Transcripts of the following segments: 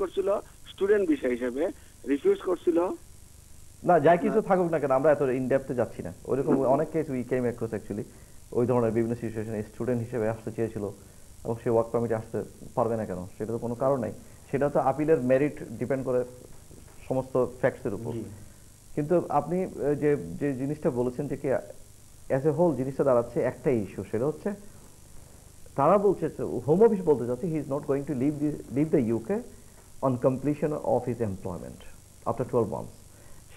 করছিল স্টুডেন্ট বিষয় হিসেবে রিফিউজ করছিল না যাই কিছু থাকুক না কেন আমরা এত ইনডেপথে যাচ্ছি না ওইরকম অনেক case we came across actually ওই ধরনের বিভিন্ন সিচুয়েশনে স্টুডেন্ট হিসেবে আসতে চেয়েছিল এবং সে ওয়ার্ক পারমিটে আসতে পারবে না কেন সেটা তো কোনো কারণ নাই সেটা তো আপিলের মেরিট ডিপেন্ড করে সমস্ত ফ্যাক্টসের উপর কিন্তু আপনি যে যে জিনিসটা বলেছেন যে কি অ্যাজ এ হোল জিনিসটা দাঁড়াচ্ছে একটাই ইস্যু সেটা হচ্ছে তারা বলছে হোম অফিস বলতে চাচ্ছে he is not going to leave the leave the UK on completion of his employment after twelve months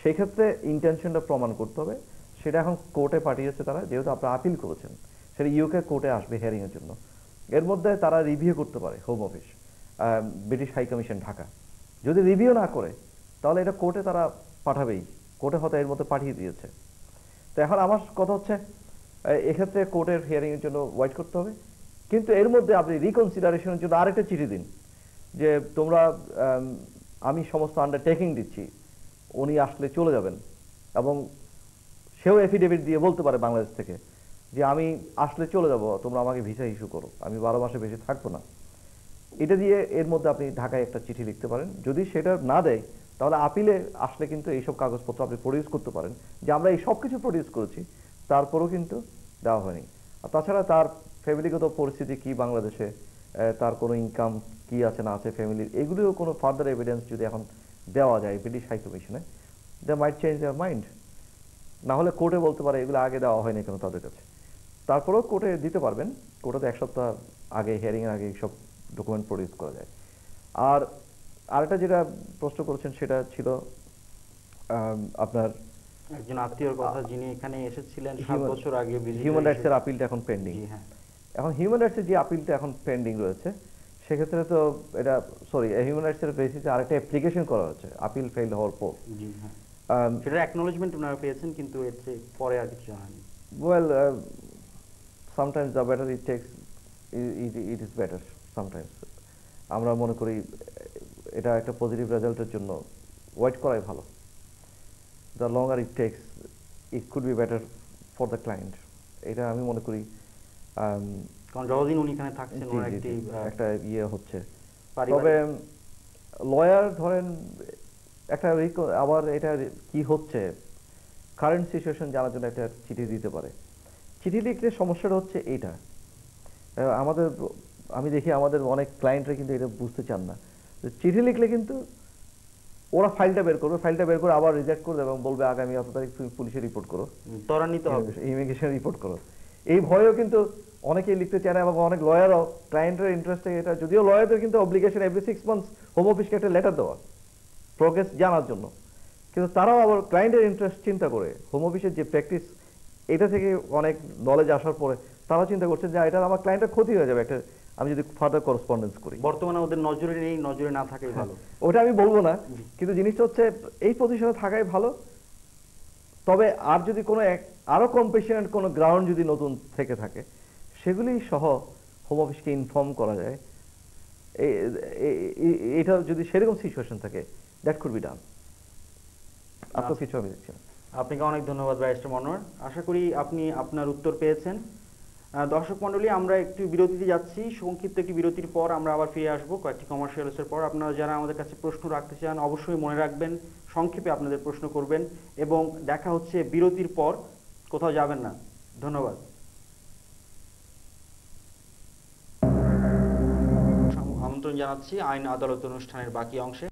সেক্ষেত্রে ইন্টেনশনটা প্রমাণ করতে হবে সেটা এখন কোর্টে পাঠিয়েছে তারা যেহেতু আপনারা আপিল করেছেন সেটা ইউকে কোর্টে আসবে হিয়ারিংয়ের জন্য এর মধ্যে তারা রিভিউ করতে পারে home office British high commission Dhaka যদি রিভিউ না করে তাহলে এটা কোর্টে তারা পাঠাবেই কোর্টে হয়তো এর মধ্যে পাঠিয়ে দিয়েছে তো এখন আমার কথা হচ্ছে এক্ষেত্রে কোর্টের হিয়ারিংয়ের জন্য ওয়েট করতে হবে কিন্তু এর মধ্যে আপনি রিকনসিডারেশনের জন্য আরেকটা চিঠি দিন যে তোমরা আমি সমস্ত আন্ডারটেকিং দিচ্ছি উনি আসলে চলে যাবেন এবং সেও এফিডেভিট দিয়ে বলতে পারে বাংলাদেশ থেকে যে আমি আসলে চলে যাব তোমরা আমাকে ভিসা ইস্যু করো আমি বারো মাসে বেশি থাকবো না এটা দিয়ে এর মধ্যে আপনি ঢাকায় একটা চিঠি লিখতে পারেন যদি সেটা না দেয় তাহলে আপিলে আসলে কিন্তু এইসব কাগজপত্র আপনি প্রডিউস করতে পারেন যে আমরা এই সব কিছু প্রডিউস করেছি তারপরও কিন্তু দেওয়া হয়নি আর তাছাড়া তার ফ্যামিলিগত পরিস্থিতি কি বাংলাদেশে তার কোনো ইনকাম কি আছে না আছে ফ্যামিলির এগুলিও কোনো ফার্দার এভিডেন্স যদি এখন দেওয়া যায় ব্রিটিশ হাই কমিশনে দে মাইট চেঞ্জ দেয়ার মাইন্ড না হলে কোর্টে বলতে পারে এগুলো আগে দেওয়া হয়নি কেন তাদের কাছে তারপরেও কোর্টে দিতে পারবেন কোর্টে তো এক সপ্তাহ আগে হিয়ারিংয়ের আগে সব ডকুমেন্ট প্রডিউস করা যায় আর আরেকটা যেটা প্রশ্ন করেছেন সেটা ছিল আপনার একজন আত্মীয়র কথা যিনি এখানে এসেছিলেন সাত বছর আগে হিউম্যান রাইটস এর আপিলটা এখন পেন্ডিং হ্যাঁ এখন হিউম্যান রাইটসের যে আপিলটা এখন পেন্ডিং রয়েছে সেক্ষেত্রে তো এটা সরি হিউম্যান রাইটসের বেসিসে আরেকটা অ্যাপ্লিকেশন করা হয়েছে আপিল ফেল হওয়ার পর হ্যাঁ। um, সেটা অ্যাকনোলেজমেন্ট ওনারা পেয়েছেন কিন্তু এর চেয়ে পরে আর কিছু হয়নি well sometimes the better it takes it is better sometimes আমরা মনে করি এটা একটা পজিটিভ রেজাল্টের জন্য ওয়েট করাই ভালো the longer it takes it could be better for the client এটা আমি মনে করি কারণ যতদিন উনি এখানে থাকছেন ওনার একটি একটা ইয়ে হচ্ছে তবে লয়ার ধরেন একটা আবার এটা কি হচ্ছে কারেন্ট সিচুয়েশন জানার জন্য একটা চিঠি দিতে পারে চিঠি লিখলে সমস্যাটা হচ্ছে এইটা আমাদের আমি দেখি আমাদের অনেক ক্লায়েন্টরা কিন্তু এটা বুঝতে চান না চিঠি লিখলে কিন্তু ওরা ফাইলটা বের করবে ফাইলটা বের করে আবার রিজেক্ট করে দেবে এবং বলবে আগামী অত তারিখ তুমি পুলিশে রিপোর্ট করো ত্বরান্বিত হবে ইমিগ্রেশন রিপোর্ট করো এই ভয়েও কিন্তু অনেকেই লিখতে চায় না এবং অনেক লয়ারও ক্লায়েন্টের ইন্টারেস্টে এটা যদিও লয়ারদের কিন্তু obligation every six months home অফিসকে একটা লেটার দেওয়া প্রোগ্রেস জানার জন্য কিন্তু তারাও আবার ক্লায়েন্টের ইন্টারেস্ট চিন্তা করে হোম অফিসের যে প্র্যাকটিস এটা থেকে অনেক নলেজ আসার পরে তারা চিন্তা করছে যে এটা আমার ক্লায়েন্টের ক্ষতি হয়ে যাবে একটা আমি যদি ফার্দার করসপন্ডেন্স করি বর্তমানে ওদের নজরে নেই নজরে না থাকাই হ্যাঁ, ভালো ওটা আমি বলবো না কিন্তু জিনিসটা হচ্ছে এই পজিশনে থাকাই ভালো তবে আর যদি কোনো এক আরও কম্পেশনের কোনো গ্রাউন্ড যদি নতুন থেকে থাকে সেগুলি সহ হোম অফিসকে ইনফর্ম করা যায় এটা যদি সেরকম সিচুয়েশন থাকে দ্যাট কুড বি ডান আপনার কিছু আমি দেখছিলাম আপনাকে অনেক ধন্যবাদ ব্যারিস্টার মনোয়ার আশা করি আপনি আপনার উত্তর পেয়েছেন দর্শক মণ্ডলী আমরা একটু বিরতিতে যাচ্ছি সংক্ষিপ্ত একটি বিরতির পর আমরা আবার ফিরে আসবো কয়েকটি কমার্শিয়ালসের পর আপনারা যারা আমাদের কাছে প্রশ্ন রাখতে চান অবশ্যই মনে রাখবেন সংক্ষেপে আপনাদের প্রশ্ন করবেন এবং দেখা হচ্ছে বিরতির পর কোথাও যাবেন না ধন্যবাদ আমন্ত্রণ জানাচ্ছি আইন আদালত অনুষ্ঠানের বাকি অংশে